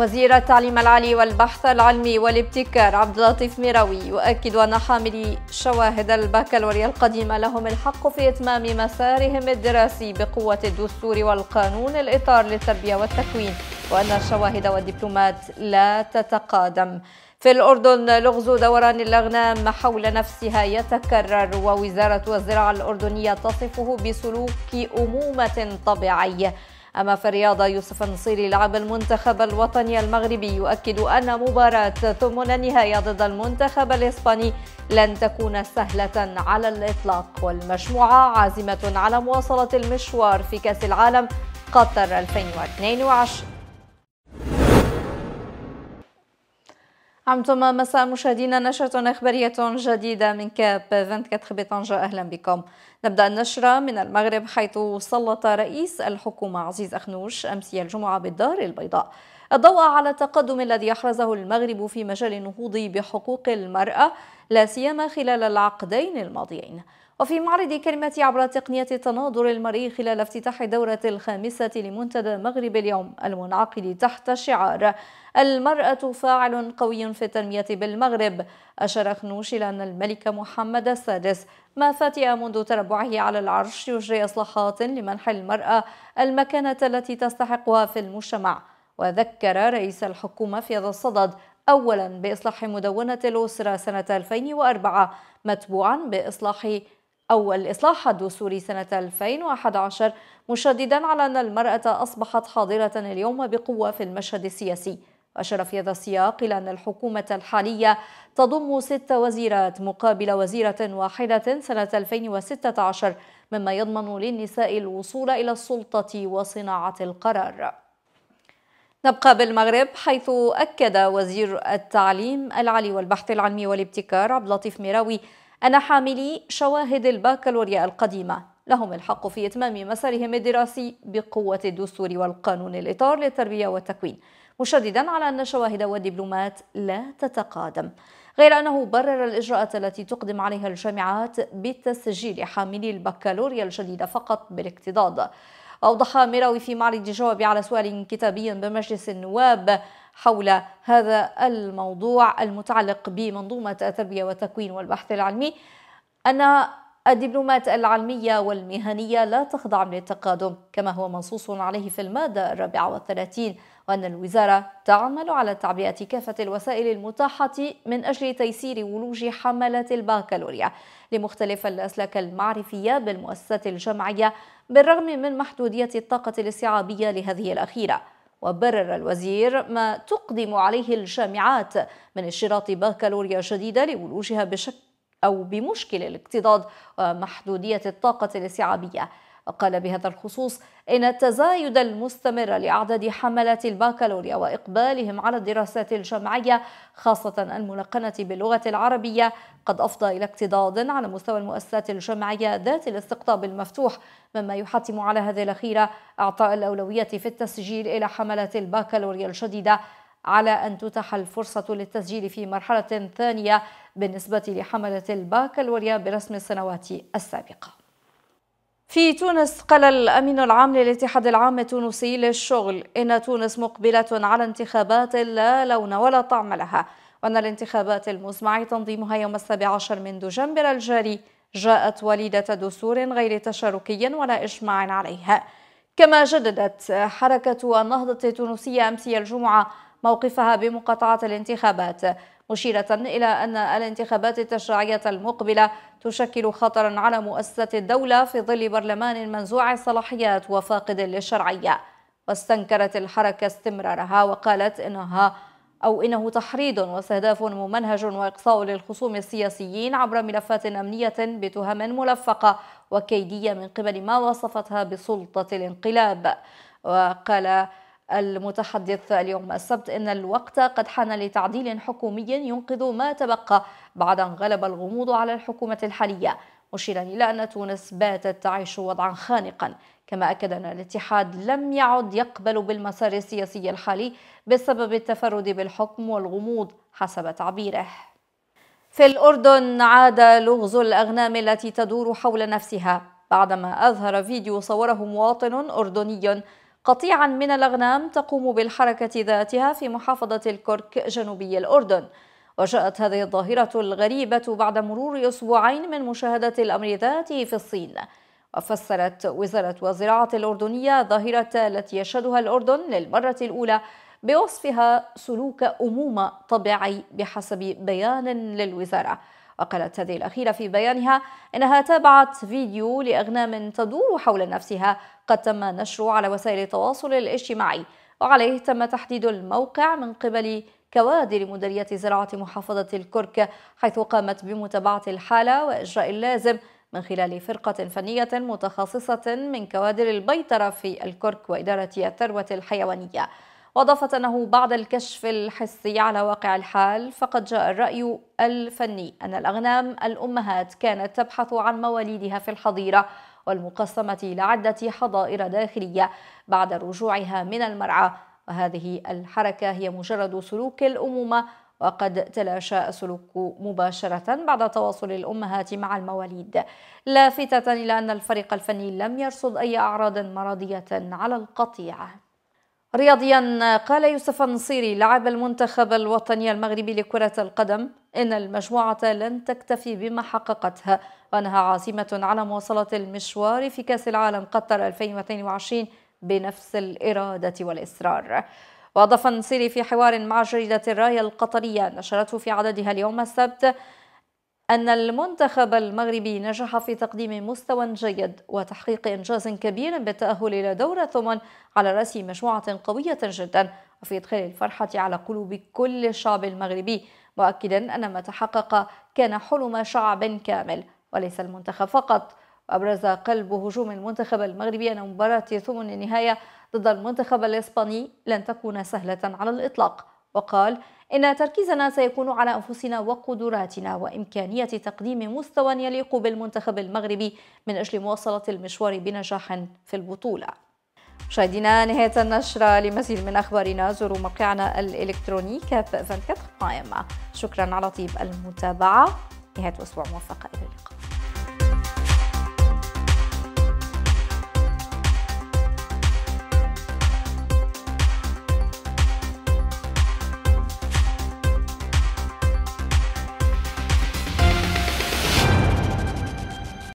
وزير التعليم العالي والبحث العلمي والابتكار عبد اللطيف ميراوي يؤكد أن حاملي شواهد البكالوريا القديمة لهم الحق في إتمام مسارهم الدراسي بقوة الدستور والقانون الإطار للتربية والتكوين وأن الشواهد والدبلومات لا تتقادم في الأردن لغز دوران الأغنام حول نفسها يتكرر ووزارة الزراعة الأردنية تصفه بسلوك أمومة طبيعية أما في الرياضة يوسف النصيري لاعب المنتخب الوطني المغربي يؤكد أن مباراة ثمن النهاية ضد المنتخب الإسباني لن تكون سهلة على الإطلاق والمجموعة عازمة على مواصلة المشوار في كأس العالم قطر 2022 عمتم مساء مشاهدينا نشرة إخبارية جديدة من كاب 24 بطنجة أهلا بكم نبدأ النشرة من المغرب حيث سلط رئيس الحكومة عزيز أخنوش أمس الجمعة بالدار البيضاء الضوء على التقدم الذي أحرزه المغرب في مجال النهوض بحقوق المرأة لا سيما خلال العقدين الماضيين وفي معرض كلمة عبر تقنية التناظر المرئي خلال افتتاح الدورة الخامسة لمنتدى مغرب اليوم المنعقد تحت شعار المرأة فاعل قوي في التنمية بالمغرب أشار خنوش إلى أن الملك محمد السادس ما فاتئ منذ تربعه على العرش يجري إصلاحات لمنح المرأة المكانة التي تستحقها في المجتمع وذكر رئيس الحكومة في هذا الصدد أولا بإصلاح مدونة الأسرة سنة 2004 متبوعا بإصلاح أو الإصلاح الدستوري سنة 2011 مشددا على أن المرأة أصبحت حاضرة اليوم بقوة في المشهد السياسي أشار في هذا السياق إلى أن الحكومة الحالية تضم ست وزيرات مقابل وزيرة واحدة سنة 2016 مما يضمن للنساء الوصول إلى السلطة وصناعة القرار نبقى بالمغرب حيث أكد وزير التعليم العالي والبحث العلمي والابتكار عبد اللطيف ميراوي أن حاملي شواهد الباكالوريا القديمة لهم الحق في إتمام مسارهم الدراسي بقوة الدستور والقانون الإطار للتربية والتكوين مشددا على أن الشواهد والدبلومات لا تتقادم غير أنه برر الإجراءات التي تقدم عليها الجامعات بتسجيل حاملي البكالوريا الجديدة فقط بالاكتضاض أوضح مراوي في معرض جواب على سؤال كتابي بمجلس النواب حول هذا الموضوع المتعلق بمنظومة التربية والتكوين والبحث العلمي أن الدبلومات العلمية والمهنية لا تخضع للتقادم كما هو منصوص عليه في المادة الرابعة والثلاثين وأن الوزارة تعمل على تعبئة كافة الوسائل المتاحة من أجل تيسير ولوج حملة الباكالوريا لمختلف الأسلاك المعرفية بالمؤسسات الجمعية بالرغم من محدودية الطاقة الاستيعابية لهذه الأخيرة وبرر الوزير ما تقدم عليه الجامعات من اشتراط بكالوريا جديدة لولوجها بشكل أو بمشكل الاقتضاد ومحدودية الطاقة الاستيعابية وقال بهذا الخصوص إن التزايد المستمر لأعداد حملات الباكالوريا وإقبالهم على الدراسات الجامعية خاصة الملقنة باللغة العربية قد أفضى إلى اكتضاد على مستوى المؤسسات الجامعية ذات الاستقطاب المفتوح مما يحتم على هذه الأخيرة إعطاء الأولوية في التسجيل إلى حملات الباكالوريا الجديدة على أن تتاح الفرصة للتسجيل في مرحلة ثانية بالنسبة لحملة الباكالوريا برسم السنوات السابقة في تونس قال الأمين العام للاتحاد العام التونسي للشغل إن تونس مقبلة على انتخابات لا لون ولا طعم لها وأن الانتخابات المزمع تنظيمها يوم السابع عشر من دجنبر الجاري جاءت وليدة دستور غير تشاركي ولا إجماع عليها كما جددت حركة النهضة التونسية أمس الجمعة موقفها بمقاطعة الانتخابات مشيرة إلى أن الانتخابات التشريعية المقبلة تشكل خطرا على مؤسسة الدولة في ظل برلمان منزوع الصلاحيات وفاقد للشرعية واستنكرت الحركة استمرارها وقالت إنها أو إنه تحريض واستهداف ممنهج وإقصاء للخصوم السياسيين عبر ملفات أمنية بتهم ملفقة وكيدية من قبل ما وصفتها بسلطة الانقلاب وقال المتحدث اليوم السبت إن الوقت قد حان لتعديل حكومي ينقذ ما تبقى بعد أن غلب الغموض على الحكومة الحالية مشيرا إلى أن تونس باتت تعيش وضعا خانقا كما أكد أن الاتحاد لم يعد يقبل بالمسار السياسي الحالي بسبب التفرد بالحكم والغموض حسب تعبيره في الأردن عاد لغز الأغنام التي تدور حول نفسها بعدما أظهر فيديو صوره مواطن أردني قطيعا من الأغنام تقوم بالحركة ذاتها في محافظة الكرك جنوبي الأردن وجاءت هذه الظاهرة الغريبة بعد مرور أسبوعين من مشاهدة الأمر ذاته في الصين وفسرت وزارة الزراعة الأردنية ظاهرة التي يشهدها الأردن للمرة الأولى بوصفها سلوك أمومة طبيعي بحسب بيان للوزارة وقالت هذه الأخيرة في بيانها إنها تابعت فيديو لأغنام تدور حول نفسها قد تم نشره على وسائل التواصل الاجتماعي وعليه تم تحديد الموقع من قبل كوادر مديرية زراعة محافظة الكرك حيث قامت بمتابعة الحالة وإجراء اللازم من خلال فرقة فنية متخصصة من كوادر البيطرة في الكرك وإدارة الثروة الحيوانية وأضافت أنه بعد الكشف الحسي على واقع الحال فقد جاء الرأي الفني أن الأغنام الأمهات كانت تبحث عن مواليدها في الحظيرة والمقسمة الى عده حظائر داخلية بعد رجوعها من المرعى وهذه الحركة هي مجرد سلوك الأمومة وقد تلاشى السلوك مباشرة بعد تواصل الأمهات مع المواليد لافتة إلى أن الفريق الفني لم يرصد أي أعراض مرضية على القطيع رياضيا قال يوسف النصيري لاعب المنتخب الوطني المغربي لكرة القدم إن المجموعة لن تكتفي بما حققتها وأنها عازمة على مواصلة المشوار في كأس العالم قطر 2022 بنفس الإرادة والإصرار وأضاف النصيري في حوار مع جريدة الراية القطرية نشرته في عددها اليوم السبت أن المنتخب المغربي نجح في تقديم مستوى جيد وتحقيق إنجاز كبير بالتأهل إلى دور الثمن على رأس مجموعة قوية جدا وفي إدخال الفرحة على قلوب كل الشعب المغربي مؤكدا أن ما تحقق كان حلم شعب كامل وليس المنتخب فقط وأبرز قلب هجوم المنتخب المغربي أن مباراة ثمن النهاية ضد المنتخب الإسباني لن تكون سهلة على الإطلاق وقال إن تركيزنا سيكون على أنفسنا وقدراتنا وإمكانية تقديم مستوى يليق بالمنتخب المغربي من أجل مواصلة المشوار بنجاح في البطولة مشاهدينا نهاية النشرة لمزيد من أخبارنا زوروا موقعنا الإلكتروني كاف 24 قائمة شكرا على طيب المتابعة نهاية أسبوع موفقة إلى اللقاء